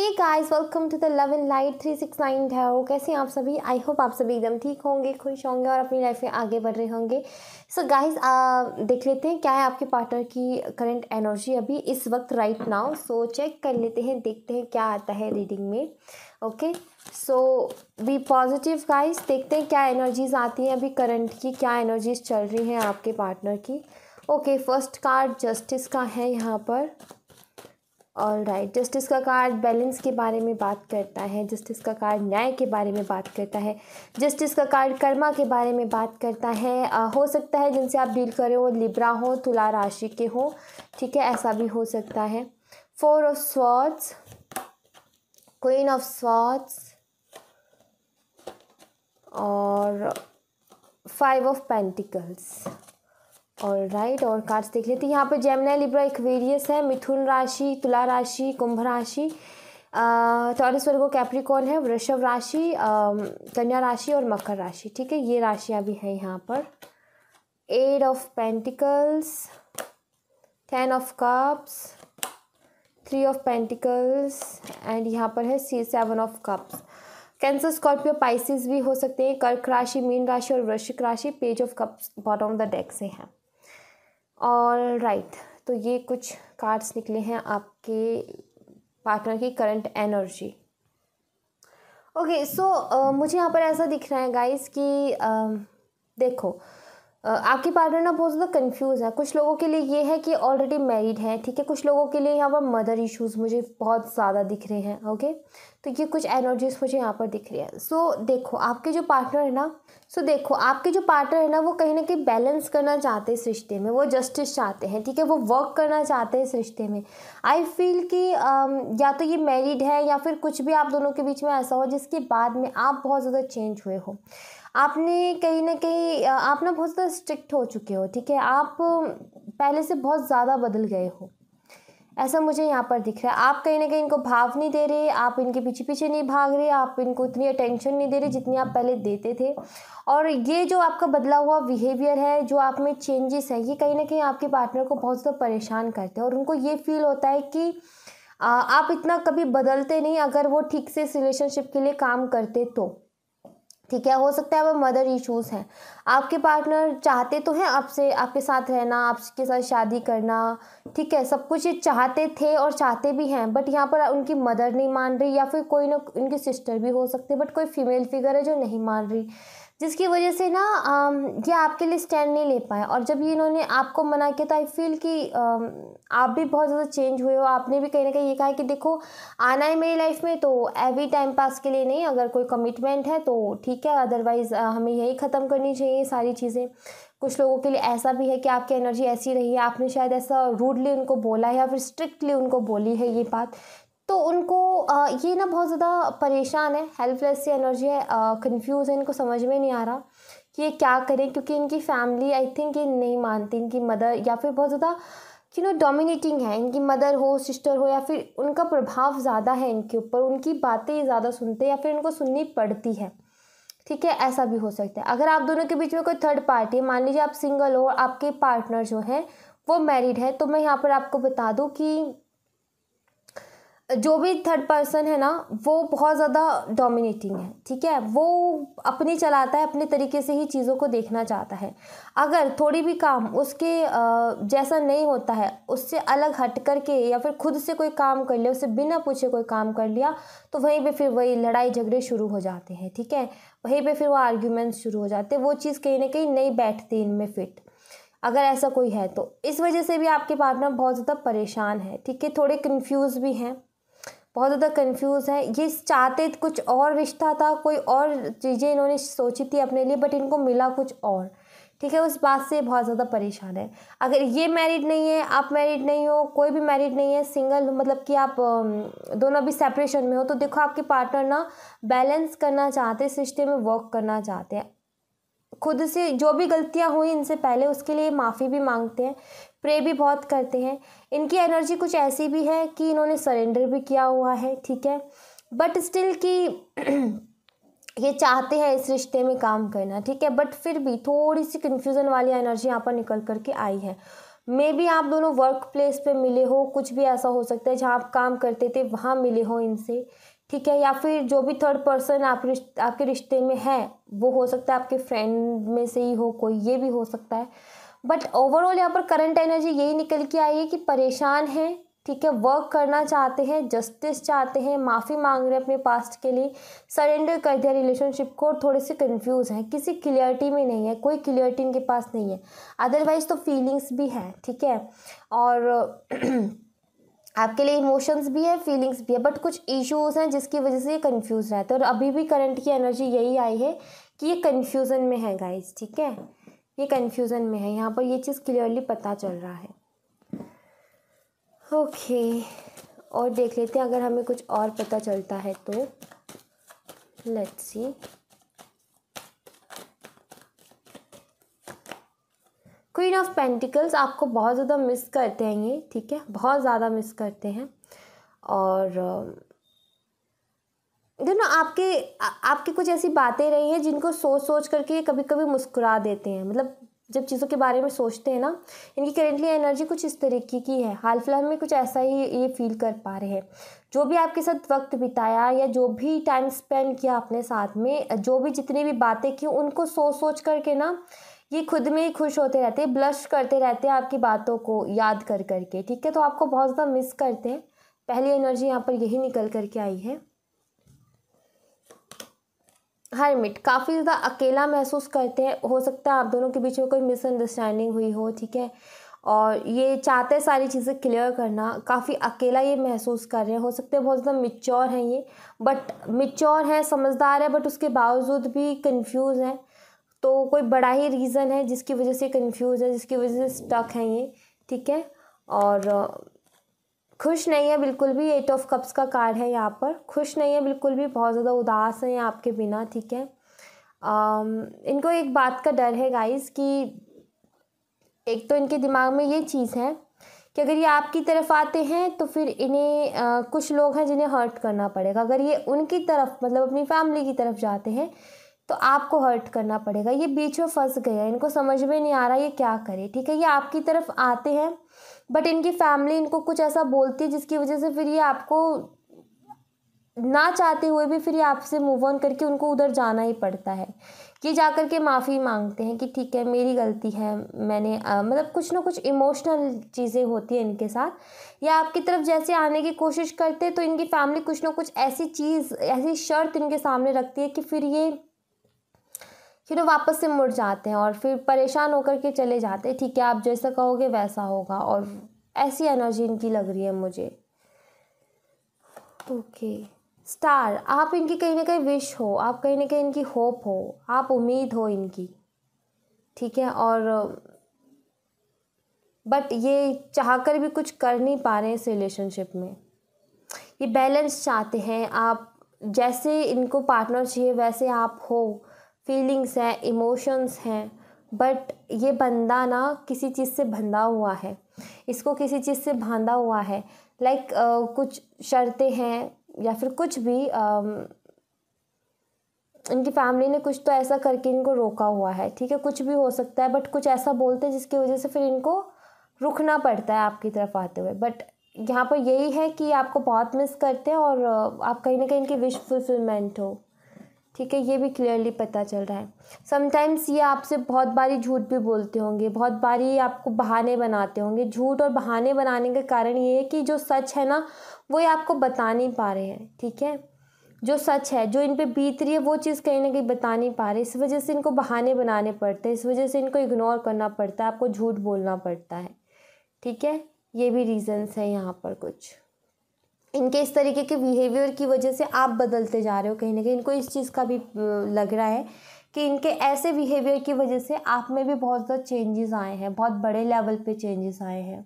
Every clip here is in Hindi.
Hey guys welcome to the love and light three six nine ढाओ कैसे आप सभी आई होप आप सभी एकदम ठीक होंगे खुश होंगे और अपनी लाइफ में आगे बढ़ रहे होंगे सो गाइस देख लेते हैं क्या है आपके पार्टनर की करंट एनर्जी अभी इस वक्त राइट नाउ सो चेक कर लेते हैं देखते हैं क्या आता है रीडिंग में okay so be positive guys देखते हैं क्या एनर्जीज आती हैं अभी करंट की क्या एनर्जीज चल रही हैं आपके पार्टनर की ओके फर्स्ट कार्ड जस्टिस का है यहाँ पर ऑल राइट जस्टिस का कार्ड बैलेंस के बारे में बात करता है जस्टिस का कार्ड न्याय के बारे में बात करता है जस्टिस का कार्ड कर्मा के बारे में बात करता है आ, हो सकता है जिनसे आप डील करें वो लिब्रा हो तुला राशि के हो ठीक है ऐसा भी हो सकता है four of swords queen of swords और फाइव ऑफ पेंटिकल्स और राइट और कार्ड्स देख लेते हैं यहाँ पर जैमना लिब्रा इक्वेरियस है मिथुन राशि तुला राशि कुंभ राशि टॉरस वर्गो कैप्रिकॉन है वृषभ राशि कन्या राशि और मकर राशि ठीक है ये राशियाँ भी हैं यहाँ पर eight of pentacles ten of cups three of pentacles and यहाँ पर है सी seven of cups Cancer Scorpio Pisces भी हो सकते हैं कर्क राशि मीन राशि और वृश्चिक राशि page of cups bottom of the deck से हैं और राइट तो ये कुछ कार्ड्स निकले हैं आपके पार्टनर की करंट एनर्जी ओके सो मुझे यहाँ पर ऐसा दिख रहा है गाइस कि uh, देखो आपके पार्टनर ना बहुत ज़्यादा कन्फ्यूज़ है कुछ लोगों के लिए ये है कि ऑलरेडी मैरिड है ठीक है कुछ लोगों के लिए यहाँ पर मदर इश्यूज मुझे बहुत ज़्यादा दिख रहे हैं ओके तो ये कुछ एनर्जीज मुझे यहाँ पर दिख रही है सो देखो आपके जो पार्टनर है ना सो देखो आपके जो पार्टनर है ना वो कहीं ना कहीं बैलेंस करना चाहते हैं इस रिश्ते में वो जस्टिस चाहते हैं ठीक है वो वर्क करना चाहते हैं इस रिश्ते में आई फील कि या तो ये मैरिड है या फिर कुछ भी आप दोनों के बीच में ऐसा हो जिसके बाद में आप बहुत ज़्यादा चेंज हुए हो आपने कहीं ना कहीं आप ना बहुत ज़्यादा स्ट्रिक्ट हो चुके हो ठीक है आप पहले से बहुत ज़्यादा बदल गए हो ऐसा मुझे यहाँ पर दिख रहा है आप कहीं ना कहीं इनको भाव नहीं दे रहे आप इनके पीछे पीछे नहीं भाग रहे आप इनको इतनी अटेंशन नहीं दे रहे जितनी आप पहले देते थे और ये जो आपका बदला हुआ बिहेवियर है जो आप में चेंजेस है ये कहीं ना कहीं आपके पार्टनर को बहुत ज़्यादा परेशान करते हैं और उनको ये फील होता है कि आप इतना कभी बदलते नहीं अगर वो ठीक से इस रिलेशनशिप के लिए काम करते तो ठीक है हो सकता है वो मदर इश्यूज़ हैं आपके पार्टनर चाहते तो हैं आपसे आपके साथ रहना आपके साथ शादी करना ठीक है सब कुछ ये चाहते थे और चाहते भी हैं बट यहाँ पर उनकी मदर नहीं मान रही या फिर कोई ना उनकी सिस्टर भी हो सकती है बट कोई फीमेल फिगर है जो नहीं मान रही जिसकी वजह से ना ये आपके लिए स्टैंड नहीं ले पाए और जब ये इन्होंने आपको मना किया तो आई फील कि आप भी बहुत ज़्यादा चेंज हुए हो आपने भी कहीं ना कहीं ये कहा कि देखो आना है मेरी लाइफ में तो एवरी टाइम पास के लिए नहीं अगर कोई कमिटमेंट है तो ठीक है अदरवाइज़ हमें यही ख़त्म करनी चाहिए सारी चीज़ें कुछ लोगों के लिए ऐसा भी है कि आपकी एनर्जी ऐसी रही है आपने शायद ऐसा रूडली उनको बोला है या फिर स्ट्रिक्टली उनको बोली है ये बात तो उनको ये ना बहुत ज़्यादा परेशान है हेल्पलेस सी एनर्जी है कंफ्यूज है इनको समझ में नहीं आ रहा कि ये क्या करें क्योंकि इनकी फैमिली आई थिंक ये नहीं मानती इनकी मदर या फिर बहुत ज़्यादा यू नो डोमिनेटिंग है इनकी मदर हो सिस्टर हो या फिर उनका प्रभाव ज़्यादा है इनके ऊपर उनकी बातें ज़्यादा सुनते हैं या फिर इनको सुननी पड़ती है ठीक है ऐसा भी हो सकता है अगर आप दोनों के बीच में कोई थर्ड पार्टी है मान लीजिए आप सिंगल हो आपके पार्टनर जो हैं वो मैरिड है तो मैं यहाँ पर आपको बता दूँ कि जो भी थर्ड पर्सन है ना वो बहुत ज़्यादा डोमिनेटिंग है ठीक है वो अपनी चलाता है अपने तरीके से ही चीज़ों को देखना चाहता है अगर थोड़ी भी काम उसके जैसा नहीं होता है उससे अलग हट कर के या फिर खुद से कोई काम कर लिया उससे बिना पूछे कोई काम कर लिया तो वहीं पे फिर वही लड़ाई झगड़े शुरू हो जाते हैं ठीक है वहीं पर फिर वो आर्ग्यूमेंट्स शुरू हो जाते हैं वो चीज़ कहीं ना कहीं नहीं बैठती इनमें फिट अगर ऐसा कोई है तो इस वजह से भी आपके पार्टनर बहुत ज़्यादा परेशान है ठीक है थोड़े कन्फ्यूज़ भी हैं बहुत ज़्यादा कंफ्यूज हैं ये चाहते कुछ और रिश्ता था कोई और चीज़ें इन्होंने सोची थी अपने लिए बट इनको मिला कुछ और ठीक है उस बात से बहुत ज़्यादा परेशान है अगर ये मैरिड नहीं है आप मैरिड नहीं हो कोई भी मैरिड नहीं है सिंगल मतलब कि आप दोनों भी सेपरेशन में हो तो देखो आपके पार्टनर ना बैलेंस करना चाहते हैं रिश्ते में वर्क करना चाहते हैं खुद से जो भी गलतियां हुई इनसे पहले उसके लिए माफ़ी भी मांगते हैं प्रे भी बहुत करते हैं इनकी एनर्जी कुछ ऐसी भी है कि इन्होंने सरेंडर भी किया हुआ है ठीक है बट स्टिल कि ये चाहते हैं इस रिश्ते में काम करना ठीक है बट फिर भी थोड़ी सी कन्फ्यूज़न वाली एनर्जी यहाँ पर निकल करके आई है मे बी आप दोनों वर्क प्लेस पर मिले हो कुछ भी ऐसा हो सकता है जहाँ आप काम करते थे वहाँ मिले हो इनसे ठीक है या फिर जो भी थर्ड पर्सन आप रिश्ते आपके रिश्ते में है वो हो सकता है आपके फ्रेंड में से ही हो कोई ये भी हो सकता है बट ओवरऑल यहाँ पर करंट एनर्जी यही निकल के आई है कि परेशान है ठीक है वर्क करना चाहते हैं जस्टिस चाहते हैं माफ़ी मांग रहे हैं अपने पास्ट के लिए सरेंडर कर दिया रिलेशनशिप को और थोड़े से कंफ्यूज हैं किसी क्लियरिटी में नहीं है कोई क्लियरिटी इनके पास नहीं है अदरवाइज तो फीलिंग्स भी हैं ठीक है और आपके लिए इमोशंस भी है फीलिंग्स भी है बट कुछ इश्यूज हैं जिसकी वजह से ये कन्फ्यूज़ रहते हैं और अभी भी करंट की एनर्जी यही आई है कि ये कन्फ्यूज़न में है गाइज ठीक है ये कन्फ्यूज़न में है यहाँ पर ये चीज़ क्लियरली पता चल रहा है ओके okay. और देख लेते हैं अगर हमें कुछ और पता चलता है तो let's see queen of pentacles आपको बहुत ज़्यादा मिस करते हैं ये ठीक है बहुत ज़्यादा मिस करते हैं और यू नो आपके आपकी कुछ ऐसी बातें रही हैं जिनको सोच सोच करके कभी कभी मुस्कुरा देते हैं मतलब जब चीज़ों के बारे में सोचते हैं ना इनकी करेंटली एनर्जी कुछ इस तरीके की है हाल फिलहाल में कुछ ऐसा ही ये फील कर पा रहे हैं जो भी आपके साथ वक्त बिताया या जो भी टाइम स्पेंड किया अपने साथ में जो भी जितनी भी बातें की उनको सोच सोच करके ना ये खुद में ही खुश होते रहते हैं ब्लश करते रहते हैं आपकी बातों को याद कर करके ठीक है तो आपको बहुत ज़्यादा मिस करते हैं पहली एनर्जी यहाँ पर यही निकल करके आई है हर्मिट काफ़ी ज़्यादा अकेला महसूस करते हैं हो सकता है आप दोनों के बीच में कोई मिसअंडरस्टैंडिंग हुई हो ठीक है और ये चाहते हैं सारी चीज़ें क्लियर करना काफ़ी अकेला ये महसूस कर रहे हैं हो सकते हैं बहुत ज़्यादा मिच्योर हैं ये बट मिच्योर हैं समझदार है बट उसके बावजूद भी कन्फ्यूज़ हैं तो कोई बड़ा ही रीज़न है जिसकी वजह से कन्फ्यूज़ है जिसकी वजह से स्टक हैं ये ठीक है और खुश नहीं है बिल्कुल भी एट ऑफ कप्स का कार्ड है यहाँ पर खुश नहीं है बिल्कुल भी बहुत ज़्यादा उदास है आपके बिना ठीक है इनको एक बात का डर है गाइस कि एक तो इनके दिमाग में ये चीज़ है कि अगर ये आपकी तरफ आते हैं तो फिर इन्हें कुछ लोग हैं जिन्हें हर्ट करना पड़ेगा अगर ये उनकी तरफ मतलब अपनी फैमिली की तरफ जाते हैं तो आपको हर्ट करना पड़ेगा ये बीच में फंस गया इनको समझ में नहीं आ रहा ये क्या करे ठीक है ये आपकी तरफ आते हैं बट इनकी फैमिली इनको कुछ ऐसा बोलती है जिसकी वजह से फिर ये आपको ना चाहते हुए भी फिर ये आपसे मूव ऑन करके उनको उधर जाना ही पड़ता है ये जा कर के माफ़ी मांगते हैं कि ठीक है मेरी गलती है मैंने आ, मतलब कुछ ना कुछ इमोशनल चीज़ें होती हैं इनके साथ या आपकी तरफ जैसे आने की कोशिश करते हैं तो इनकी फैमिली कुछ ना कुछ ऐसी चीज़ ऐसी शर्त इनके सामने रखती है कि फिर ये फिर वो वापस से मुड़ जाते हैं और फिर परेशान होकर के चले जाते हैं ठीक है आप जैसा कहोगे वैसा होगा और ऐसी एनर्जी इनकी लग रही है मुझे ओके स्टार आप इनकी कहीं ना कहीं विश हो आप कहीं ना कहीं इनकी होप हो आप उम्मीद हो इनकी ठीक है और बट ये चाह कर भी कुछ कर नहीं पा रहे हैं इस रिलेशनशिप में ये बैलेंस चाहते हैं आप जैसे इनको पार्टनर चाहिए वैसे आप हो फीलिंग्स हैं इमोशंस हैं बट ये बंदा ना किसी चीज़ से बंधा हुआ है इसको किसी चीज़ से बांधा हुआ है लाइक like, uh, कुछ शर्तें हैं या फिर कुछ भी uh, इनकी फैमिली ने कुछ तो ऐसा करके इनको रोका हुआ है ठीक है कुछ भी हो सकता है बट कुछ ऐसा बोलते हैं जिसकी वजह से फिर इनको रुकना पड़ता है आपकी तरफ आते हुए बट यहाँ पर यही है कि आपको बहुत मिस करते हैं और आप कहीं ना कहीं इनकी विश फुलफिलमेंट हो ठीक है ये भी क्लियरली पता चल रहा है समटाइम्स ये आपसे बहुत बारी झूठ भी बोलते होंगे बहुत बारी आपको बहाने बनाते होंगे झूठ और बहाने बनाने का कारण ये है कि जो सच है ना वो ये आपको बता नहीं पा रहे हैं ठीक है जो सच है जो इन पर बीत रही है वो चीज़ कहीं ना कहीं बता नहीं पा रहे इस वजह से इनको बहाने बनाने पड़ते हैं इस वजह से इनको इग्नोर करना पड़ता है आपको झूठ बोलना पड़ता है ठीक है ये भी रीज़न्स हैं यहाँ पर कुछ इनके इस तरीके के बिहेवियर की वजह से आप बदलते जा रहे हो कहीं ना कहीं इनको इस चीज़ का भी लग रहा है कि इनके ऐसे बिहेवियर की वजह से आप में भी बहुत ज़्यादा चेंजेस आए हैं बहुत बड़े लेवल पे चेंजेस आए हैं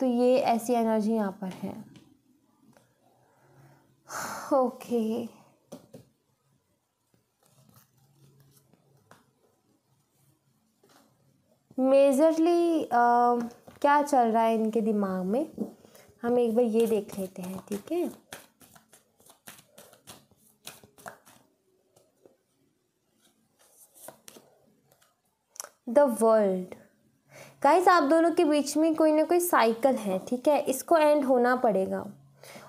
तो ये ऐसी एनर्जी यहाँ पर है ओके okay. मेजरली uh, क्या चल रहा है इनके दिमाग में हम एक बार ये देख लेते हैं ठीक है द वर्ल्ड गाइस आप दोनों के बीच में कोई ना कोई साइकिल है ठीक है इसको एंड होना पड़ेगा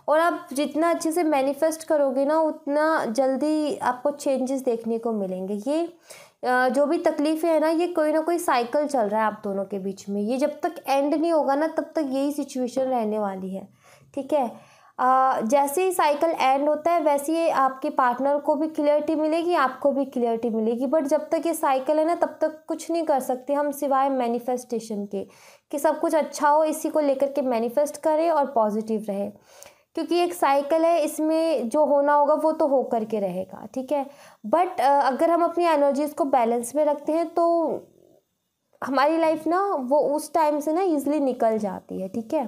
और आप जितना अच्छे से मैनिफेस्ट करोगे ना उतना जल्दी आपको चेंजेस देखने को मिलेंगे ये जो भी तकलीफ़ें हैं ना ये कोई ना कोई साइकिल चल रहा है आप दोनों के बीच में ये जब तक एंड नहीं होगा ना तब तक यही सिचुएशन रहने वाली है ठीक है आ, जैसे ही साइकिल एंड होता है वैसे ही आपके पार्टनर को भी क्लियरिटी मिलेगी आपको भी क्लियरिटी मिलेगी बट जब तक ये साइकिल है ना तब तक कुछ नहीं कर सकते हम सिवाय मैनिफेस्टेशन के कि सब कुछ अच्छा हो इसी को लेकर के मैनिफेस्ट करें और पॉजिटिव रहे क्योंकि एक साइकिल है इसमें जो होना होगा वो तो होकर के रहेगा ठीक है बट अगर हम अपनी एनर्जीज़ को बैलेंस में रखते हैं तो हमारी लाइफ ना वो उस टाइम से ना ईजिली निकल जाती है ठीक है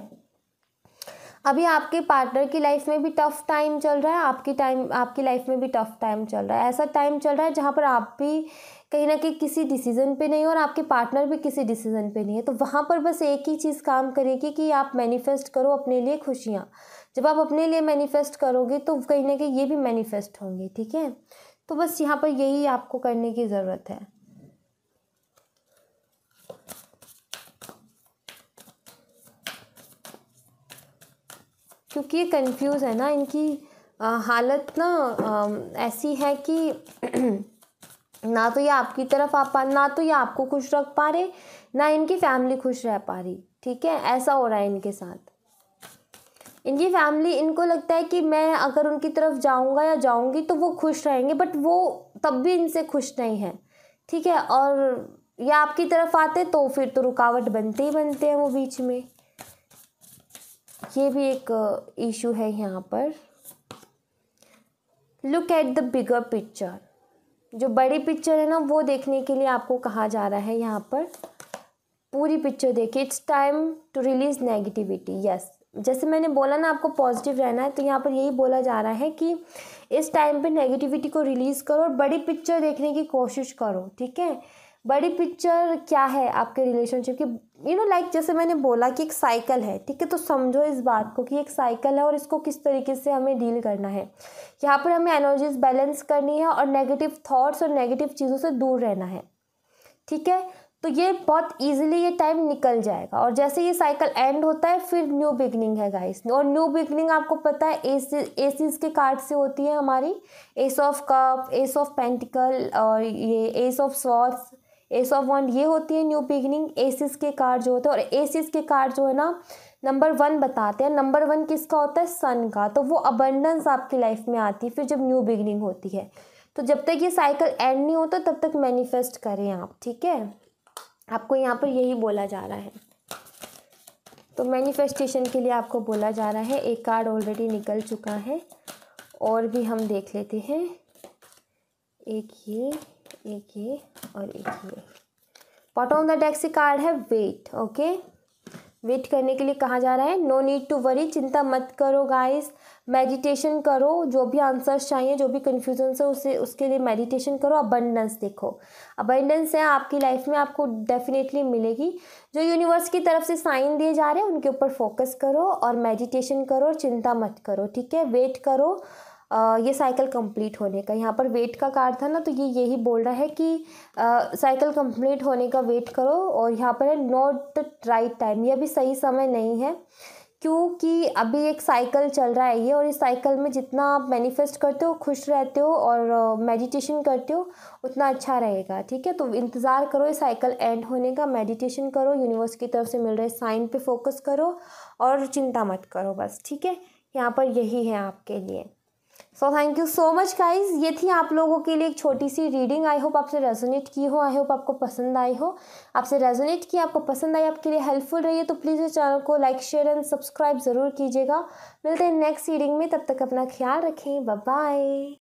अभी आपके पार्टनर की लाइफ में भी टफ टाइम चल रहा है आपकी टाइम आपकी लाइफ में भी टफ टाइम चल रहा है ऐसा टाइम चल रहा है जहाँ पर आप भी कहीं ना कहीं किसी डिसीज़न पे नहीं और आपके पार्टनर भी किसी डिसीज़न पे नहीं है तो वहाँ पर बस एक ही चीज़ काम करेगी कि आप मैनिफेस्ट करो अपने लिए खुशियाँ जब आप अपने लिए मैनिफेस्ट करोगे तो कहीं ना कहीं ये भी मैनिफेस्ट होंगे ठीक है तो बस यहाँ पर यही आपको करने की ज़रूरत है क्योंकि ये कंफ्यूज है ना इनकी हालत ना ऐसी है कि ना तो ये आपकी तरफ आ पा ना तो ये आपको खुश रख पा रहे ना इनकी फैमिली खुश रह पा रही ठीक है ऐसा हो रहा है इनके साथ इनकी फैमिली इनको लगता है कि मैं अगर उनकी तरफ जाऊँगा या जाऊँगी तो वो खुश रहेंगे बट वो तब भी इनसे खुश नहीं है ठीक है और या आपकी तरफ आते तो फिर तो रुकावट बनते ही बनते हैं वो बीच में ये भी एक इशू है यहाँ पर look at the bigger picture जो बड़ी पिक्चर है ना वो देखने के लिए आपको कहा जा रहा है यहाँ पर पूरी पिक्चर देखिए it's time to release negativity yes जैसे मैंने बोला ना आपको पॉजिटिव रहना है तो यहाँ पर यही बोला जा रहा है कि इस टाइम पे नेगेटिविटी को रिलीज़ करो और बड़ी पिक्चर देखने की कोशिश करो ठीक है बड़ी पिक्चर क्या है आपके रिलेशनशिप की यू नो लाइक जैसे मैंने बोला कि एक साइकिल है ठीक है तो समझो इस बात को कि एक साइकिल है और इसको किस तरीके से हमें डील करना है यहाँ पर हमें एनर्जीज बैलेंस करनी है और नेगेटिव थॉट्स और नेगेटिव चीज़ों से दूर रहना है ठीक है तो ये बहुत इजीली ये टाइम निकल जाएगा और जैसे ये साइकिल एंड होता है फिर न्यू बिगनिंग है गाइस और न्यू बिगनिंग आपको पता है एस एसिस के कार्ड से होती है हमारी S of cup S of pentacle और ये S of sauce S of one ये होती है न्यू बिगनिंग एसिस के कार्ड जो होते हैं और एसिस के कार्ड जो है ना नंबर वन बताते हैं नंबर वन किसका होता है सन का तो वो अबंडेंस आपकी लाइफ में आती है फिर जब न्यू बिगनिंग होती है तो जब तक ये साइकिल एंड नहीं होता तब तक मैनिफेस्ट करें आप ठीक है आपको यहाँ पर यही बोला जा रहा है तो मैनिफेस्टेशन के लिए आपको बोला जा रहा है एक कार्ड ऑलरेडी निकल चुका है और भी हम देख लेते हैं एक ये एक ये और एक ये pot on the taxi card है वेट ओके वेट करने के लिए कहा जा रहा है नो नीड टू वरी चिंता मत करो गाइस मेडिटेशन करो जो भी आंसर्स चाहिए जो भी कन्फ्यूजन है उसे उसके लिए मेडिटेशन करो अबंडेंस देखो अबंडेंस है आपकी लाइफ में आपको डेफिनेटली मिलेगी जो यूनिवर्स की तरफ से साइन दिए जा रहे हैं उनके ऊपर फोकस करो और मेडिटेशन करो और चिंता मत करो ठीक है वेट करो ये साइकिल कंप्लीट होने का यहाँ पर वेट का कार्ड था ना तो ये यही बोल रहा है कि साइकिल कंप्लीट होने का वेट करो और यहाँ पर है नॉट राइट टाइम ये अभी सही समय नहीं है क्योंकि अभी एक साइकिल चल रहा है ये और इस साइकिल में जितना आप मैनिफेस्ट करते हो खुश रहते हो और मेडिटेशन करते हो उतना अच्छा रहेगा ठीक है तो इंतज़ार करो ये साइकिल एंड होने का मेडिटेशन करो यूनिवर्स की तरफ से मिल रहे साइन पे फोकस करो और चिंता मत करो बस ठीक है यहाँ पर यही है आपके लिए so thank you so much guys ये थी आप लोगों के लिए एक छोटी सी रीडिंग आई होप आपसे रेजोनेट की हो आई होप आपको पसंद आई हो आपसे रेजोनेट की आपको पसंद आई आपके लिए हेल्पफुल रही है तो प्लीज़ इस चैनल को लाइक शेयर एंड सब्सक्राइब ज़रूर कीजिएगा मिलते हैं नेक्स्ट रीडिंग में तब तक अपना ख्याल रखें बाय